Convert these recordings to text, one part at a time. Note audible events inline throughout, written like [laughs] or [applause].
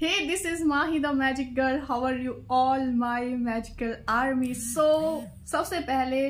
Hey, this is Mahi the Magic Girl. How are you all, my magical army? So, सबसे पहले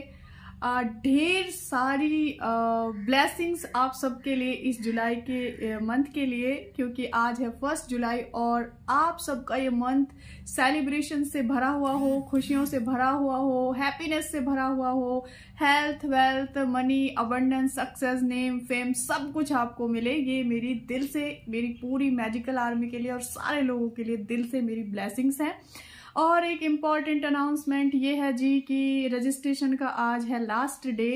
ढेर सारी blessings आप सबके लिए इस जुलाई के मंथ के लिए क्योंकि आज है फर्स्ट जुलाई और आप सबका ये मंथ सेलिब्रेशन से भरा हुआ हो खुशियों से भरा हुआ हो हैप्पीनेस से भरा हुआ हो health wealth money abundance success name fame सब कुछ आपको मिले ये मेरी दिल से मेरी पूरी मैजिकल आर्मी के लिए और सारे लोगों के लिए दिल से मेरी ब्लैसिंग्स हैं और एक इम्पॉर्टेंट अनाउंसमेंट ये है जी कि रजिस्ट्रेशन का आज है लास्ट डे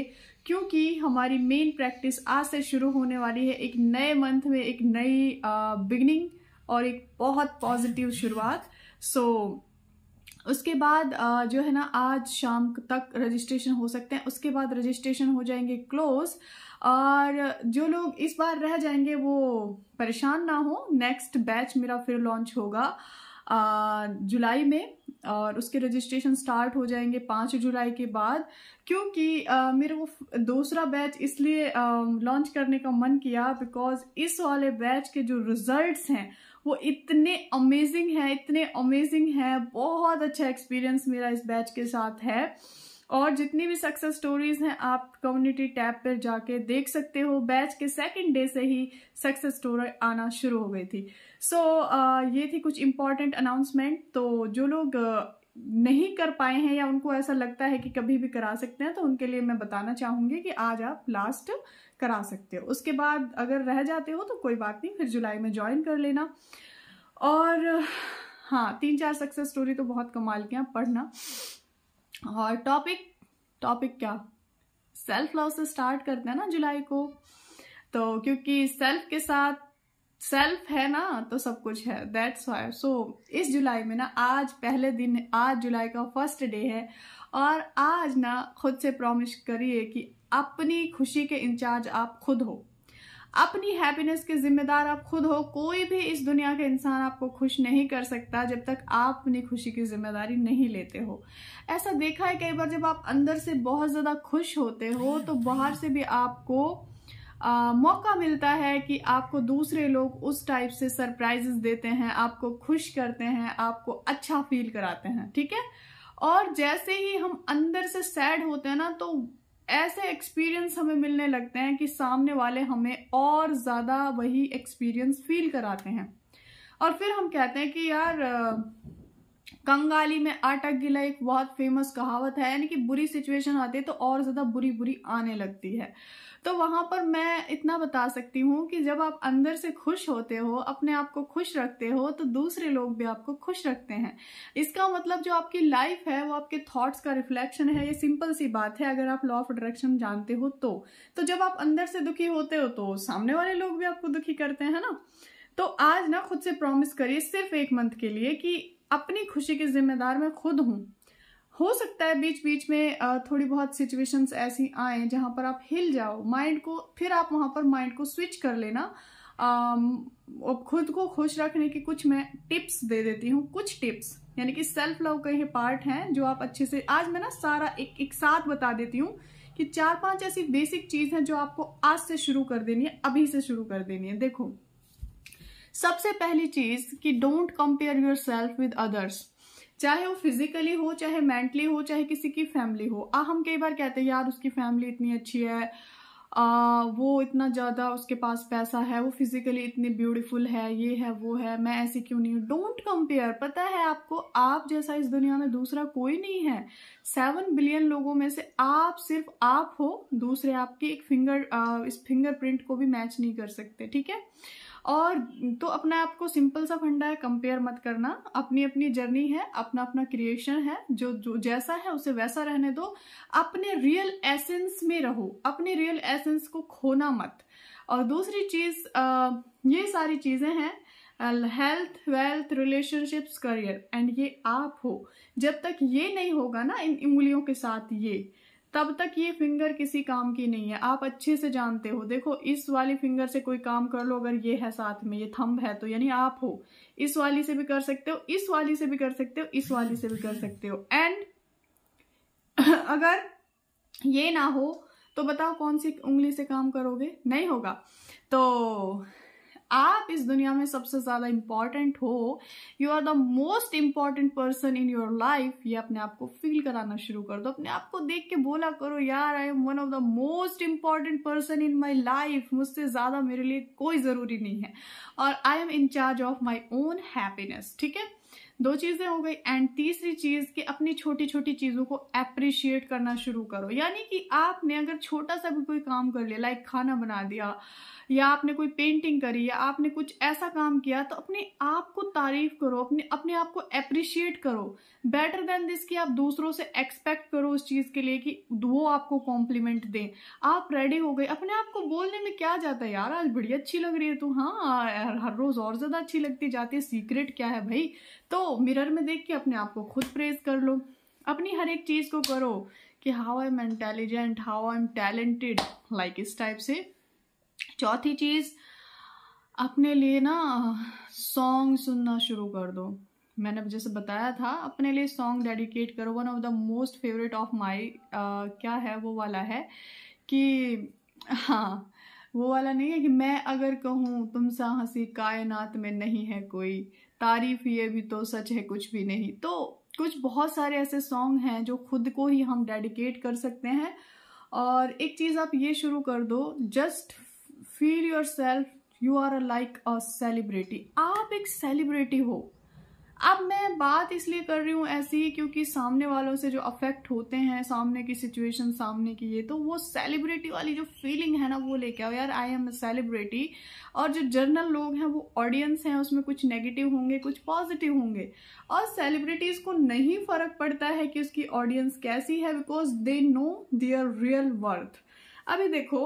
क्योंकि हमारी मेन प्रैक्टिस आज से शुरू होने वाली है एक नए मंथ में एक नई बिगनिंग और एक बहुत पॉजिटिव शुरुआत सो so, उसके बाद आ, जो है ना आज शाम तक रजिस्ट्रेशन हो सकते हैं उसके बाद रजिस्ट्रेशन हो जाएंगे क्लोज और जो लोग इस बार रह जाएंगे वो परेशान ना हो नेक्स्ट बैच मेरा फिर लॉन्च होगा जुलाई में और उसके रजिस्ट्रेशन स्टार्ट हो जाएंगे पाँच जुलाई के बाद क्योंकि मेरे वो दूसरा बैच इसलिए लॉन्च करने का मन किया बिकॉज इस वाले बैच के जो रिजल्ट्स हैं वो इतने अमेजिंग हैं इतने अमेजिंग हैं बहुत अच्छा एक्सपीरियंस मेरा इस बैच के साथ है और जितनी भी सक्सेस स्टोरीज हैं आप कम्युनिटी टैब पर जाके देख सकते हो बैच के सेकंड डे से ही सक्सेस स्टोरी आना शुरू हो गई थी सो so, uh, ये थी कुछ इम्पॉर्टेंट अनाउंसमेंट तो जो लोग uh, नहीं कर पाए हैं या उनको ऐसा लगता है कि कभी भी करा सकते हैं तो उनके लिए मैं बताना चाहूँगी कि आज आप लास्ट करा सकते हो उसके बाद अगर रह जाते हो तो कोई बात नहीं फिर जुलाई में ज्वाइन कर लेना और हाँ तीन चार सक्सेस स्टोरी तो बहुत कमाल के हैं पढ़ना और टॉपिक टॉपिक क्या सेल्फ लव से स्टार्ट करते हैं ना जुलाई को तो क्योंकि सेल्फ के साथ सेल्फ है ना तो सब कुछ है दैट्स वाई सो इस जुलाई में ना आज पहले दिन आज जुलाई का फर्स्ट डे है और आज ना खुद से प्रॉमिस करिए कि अपनी खुशी के इंचार्ज आप खुद हो अपनी हैप्पीनेस के जिम्मेदार आप खुद हो कोई भी इस दुनिया का इंसान आपको खुश नहीं कर सकता जब तक आप अपनी खुशी की जिम्मेदारी नहीं लेते हो ऐसा देखा है कई बार जब आप अंदर से बहुत ज़्यादा खुश होते हो तो बाहर से भी आपको आ, मौका मिलता है कि आपको दूसरे लोग उस टाइप से सरप्राइजेस देते हैं आपको खुश करते हैं आपको अच्छा फील कराते हैं ठीक है और जैसे ही हम अंदर से सैड होते हैं ना तो ऐसे एक्सपीरियंस हमें मिलने लगते हैं कि सामने वाले हमें और ज़्यादा वही एक्सपीरियंस फील कराते हैं और फिर हम कहते हैं कि यार कंगाली में आटा गिला एक बहुत फेमस कहावत है यानी कि बुरी सिचुएशन आती है तो और ज़्यादा बुरी बुरी आने लगती है तो वहां पर मैं इतना बता सकती हूँ कि जब आप अंदर से खुश होते हो अपने आप को खुश रखते हो तो दूसरे लोग भी आपको खुश रखते हैं इसका मतलब जो आपकी लाइफ है वो आपके थॉट्स का रिफ्लेक्शन है ये सिंपल सी बात है अगर आप लॉ ऑफ अट्रैक्शन जानते हो तो तो जब आप अंदर से दुखी होते हो तो सामने वाले लोग भी आपको दुखी करते हैं ना तो आज ना खुद से प्रॉमिस करिए सिर्फ एक मंथ के लिए कि अपनी खुशी के जिम्मेदार मैं खुद हूं हो सकता है बीच बीच में थोड़ी बहुत सिचुएशंस ऐसी आए जहां पर आप हिल जाओ माइंड को फिर आप वहां पर माइंड को स्विच कर लेना और खुद को खुश रखने की कुछ मैं टिप्स दे देती हूँ कुछ टिप्स यानी कि सेल्फ लव का ये पार्ट है जो आप अच्छे से आज मैं ना सारा एक एक साथ बता देती हूँ कि चार पांच ऐसी बेसिक चीज है जो आपको आज से शुरू कर देनी है अभी से शुरू कर देनी है देखो सबसे पहली चीज कि don't compare yourself with others चाहे वो फिजिकली हो चाहे मेंटली हो चाहे किसी की फैमिली हो आ हम कई बार कहते हैं यार उसकी फैमिली इतनी अच्छी है आ, वो इतना ज़्यादा उसके पास पैसा है वो फिजिकली इतनी ब्यूटीफुल है ये है वो है मैं ऐसी क्यों नहीं हूँ डोंट कंपेयर पता है आपको आप जैसा इस दुनिया में दूसरा कोई नहीं है सेवन बिलियन लोगों में से आप सिर्फ आप हो दूसरे आपकी एक फिंगर आ, इस फिंगरप्रिंट को भी मैच नहीं कर सकते ठीक है और तो अपने आप को सिंपल सा फंडा है कंपेयर मत करना अपनी अपनी जर्नी है अपना अपना क्रिएशन है जो जो जैसा है उसे वैसा रहने दो अपने रियल एसेंस में रहो अपने रियल एसेंस को खोना मत और दूसरी चीज ये सारी चीजें हैं health wealth relationships career and ये आप हो जब तक ये नहीं होगा ना इन उंगलियों के साथ ये तब तक ये फिंगर किसी काम की नहीं है आप अच्छे से जानते हो देखो इस वाली फिंगर से कोई काम कर लो अगर ये है साथ में ये थंब है तो यानी आप हो इस वाली से भी कर सकते हो इस वाली से भी कर सकते हो इस वाली से भी कर सकते हो एंड [coughs] अगर ये ना हो तो बताओ कौन सी उंगली से काम करोगे नहीं होगा तो इस दुनिया में सबसे ज़्यादा इंपॉर्टेंट हो you are the most important person in your life ये अपने आप को फील कराना शुरू कर दो अपने आप को देख के बोला करो यार I am one of the most important person in my life मुझसे ज़्यादा मेरे लिए कोई ज़रूरी नहीं है और I am in charge of my own happiness ठीक है दो चीज़ें हो गई एंड तीसरी चीज़ कि अपनी छोटी छोटी चीज़ों को अप्रिशिएट करना शुरू करो यानी कि आपने अगर छोटा सा भी कोई काम कर लिया लाइक खाना बना दिया या आपने कोई पेंटिंग करी या आपने कुछ ऐसा काम किया तो अपने आप को तारीफ करो अपने अपने आप को अप्रिशिएट करो बेटर देन दिस कि आप दूसरों से एक्सपेक्ट करो उस चीज़ के लिए कि वो आपको कॉम्प्लीमेंट दें आप रेडी हो गए अपने आप को बोलने में क्या जाता है यार आज बड़ी अच्छी लग रही है तू हाँ हर रोज़ और ज़्यादा अच्छी लगती जाती है सीक्रेट क्या है भाई तो मिरर में देख के अपने आप को खुद प्रेज कर लो अपनी हर एक चीज़ को करो कि how I am intelligent how I am talented like इस टाइप से चौथी चीज़ अपने लिए ना सॉन्ग सुनना शुरू कर दो मैंने जैसे बताया था अपने लिए सॉन्ग डेडिकेट करो one of the most favourite of my क्या है वो वाला है कि हाँ वो वाला नहीं है कि मैं अगर कहूँ तुम सा हंसी कायनात में नहीं है कोई तारीफ ये भी तो सच है कुछ भी नहीं तो कुछ बहुत सारे ऐसे सॉन्ग हैं जो खुद को ही हम डेडिकेट कर सकते हैं और एक चीज़ आप ये शुरू कर दो just feel yourself you are a like a celebrity आप एक सेलिब्रिटी हो अब मैं बात इसलिए कर रही हूँ ऐसी क्योंकि सामने वालों से जो अफेक्ट होते हैं सामने की सिचुएशन सामने की ये तो वो सेलिब्रिटी वाली जो फीलिंग है ना वो लेके आओ यार आई एम सेलिब्रिटी और जो जर्नल लोग हैं वो ऑडियंस हैं उसमें कुछ नेगेटिव होंगे कुछ पॉजिटिव होंगे और सेलिब्रिटीज को नहीं फर्क पड़ता है कि उसकी ऑडियंस कैसी है because they know their real worth अभी देखो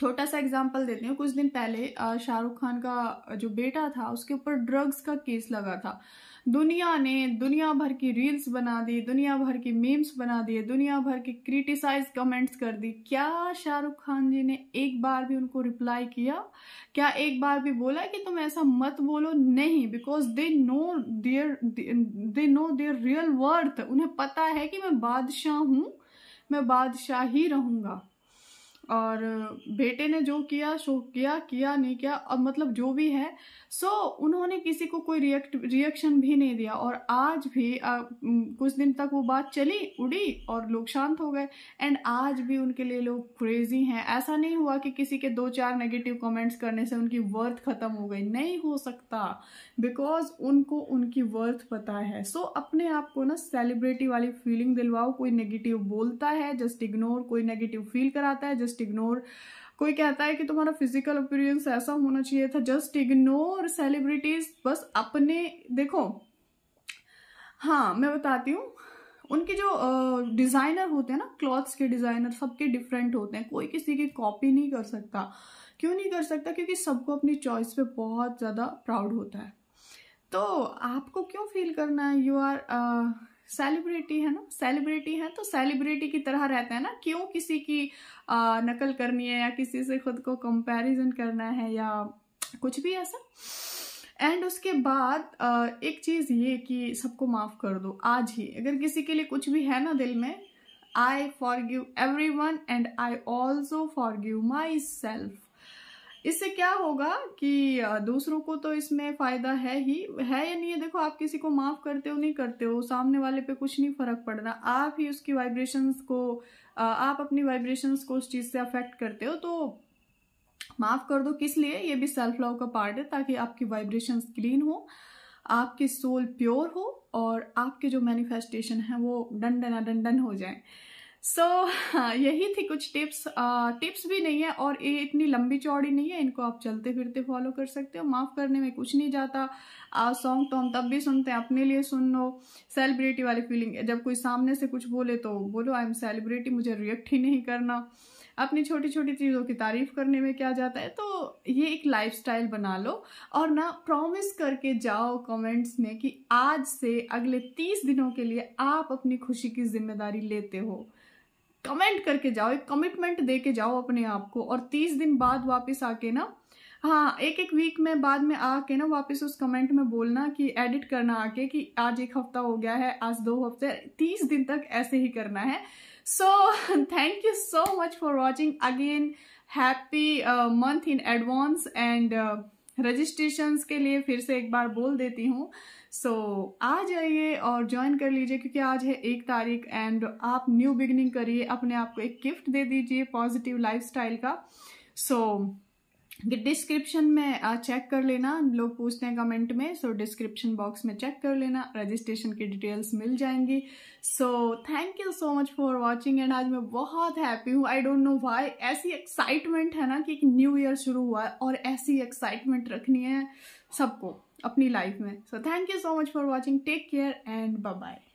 छोटा सा एग्जाम्पल देते हैं कुछ दिन पहले शाहरुख खान का जो बेटा था उसके ऊपर ड्रग्स का केस लगा था दुनिया ने दुनिया भर की रील्स बना दी दुनिया भर की मीम्स बना दिए दुनिया भर की क्रिटिसाइज कमेंट्स कर दी क्या शाहरुख खान जी ने एक बार भी उनको रिप्लाई किया क्या एक बार भी बोला कि तुम ऐसा मत बोलो नहीं because they know their they know their real worth उन्हें पता है कि मैं बादशाह हूं मैं बादशाह ही रहूंगा और बेटे ने जो किया शो किया किया नहीं किया और मतलब जो भी है सो so, उन्होंने किसी को कोई रिएक्ट रिएक्शन भी नहीं दिया और आज भी आ, कुछ दिन तक वो बात चली उड़ी और लोग शांत हो गए एंड आज भी उनके लिए लोग क्रेजी हैं ऐसा नहीं हुआ कि किसी के दो चार नेगेटिव कमेंट्स करने से उनकी वर्थ खत्म हो गई नहीं हो सकता बिकॉज उनको उनकी वर्थ पता है सो so, अपने आप को ना सेलिब्रिटी वाली फीलिंग दिलवाओ कोई नेगेटिव बोलता है जस्ट इग्नोर कोई नेगेटिव फील कराता है जस्ट जस्ट इग्नोर कोई कहता है कि तुम्हारा फिजिकल अपीरियंस ऐसा होना चाहिए था जस्ट इग्नोर सेलिब्रिटीज बस अपने देखो हाँ मैं बताती हूँ उनके जो डिज़ाइनर uh, होते हैं ना क्लॉथ्स के डिज़ाइनर सबके डिफरेंट होते हैं कोई किसी की कॉपी नहीं कर सकता क्यों नहीं कर सकता क्योंकि सबको अपनी चॉइस पे बहुत ज़्यादा प्राउड होता है तो आपको क्यों फील करना है यू आर सेलिब्रिटी है ना सेलिब्रिटी है तो सेलिब्रिटी की तरह रहते हैं ना क्यों किसी की आ, नकल करनी है या किसी से खुद को कंपैरिजन करना है या कुछ भी ऐसा एंड उसके बाद एक चीज़ ये कि सबको माफ़ कर दो आज ही अगर किसी के लिए कुछ भी है ना दिल में I forgive everyone and I also forgive myself इससे क्या होगा कि दूसरों को तो इसमें फायदा है ही है या नहीं है देखो आप किसी को माफ करते हो नहीं करते हो सामने वाले पे कुछ नहीं फर्क पड़ रहा आप ही उसकी वाइब्रेशंस को आप अपनी वाइब्रेशंस को उस चीज से अफेक्ट करते हो तो माफ कर दो किस लिए ये भी सेल्फ लव का पार्ट है ताकि आपकी वाइब्रेशन क्लीन हो आपके सोल प्योर हो और आपके जो मैनिफेस्टेशन है वो डंडन डंडन हो जाए सो so, हाँ, यही थी कुछ टिप्स टिप्स भी नहीं है और ये इतनी लंबी चौड़ी नहीं है इनको आप चलते फिरते फॉलो कर सकते हो माफ़ करने में कुछ नहीं जाता सॉन्ग तो हम तब भी सुनते हैं अपने लिए सुन लो सेलिब्रिटी वाली फीलिंग जब कोई सामने से कुछ बोले तो बोलो आई एम सेलिब्रिटी मुझे रिएक्ट ही नहीं करना अपनी छोटी छोटी चीज़ों की तारीफ करने में क्या जाता है तो ये एक लाइफ बना लो और ना प्रॉमिस करके जाओ कमेंट्स में कि आज से अगले तीस दिनों के लिए आप अपनी खुशी की जिम्मेदारी लेते हो कमेंट करके जाओ एक कमिटमेंट दे के जाओ अपने आप को और तीस दिन बाद वापस आके ना हाँ एक एक वीक में बाद में आके ना वापस उस कमेंट में बोलना कि एडिट करना आके कि आज एक हफ्ता हो गया है आज दो हफ्ते तीस दिन तक ऐसे ही करना है so [laughs] thank you so much for watching again happy month in advance and registrations के लिए फिर से एक बार बोल देती हूँ सो so, आ जाइए और ज्वाइन कर लीजिए क्योंकि आज है एक तारीख एंड आप न्यू बिगनिंग करिए अपने आप को एक गिफ्ट दे दीजिए पॉजिटिव लाइफस्टाइल का सो so, डिस्क्रिप्शन में चेक कर लेना लोग पूछते हैं कमेंट में सो डिस्क्रिप्शन बॉक्स में चेक कर लेना रजिस्ट्रेशन की डिटेल्स मिल जाएंगी so thank you so much for watching and आज मैं बहुत हैप्पी हूँ आई डोंट नो वाई ऐसी एक्साइटमेंट है ना कि एक न्यू ईयर शुरू हुआ है और ऐसी एक्साइटमेंट रखनी है सबको अपनी लाइफ में so thank you so much for watching take care and bye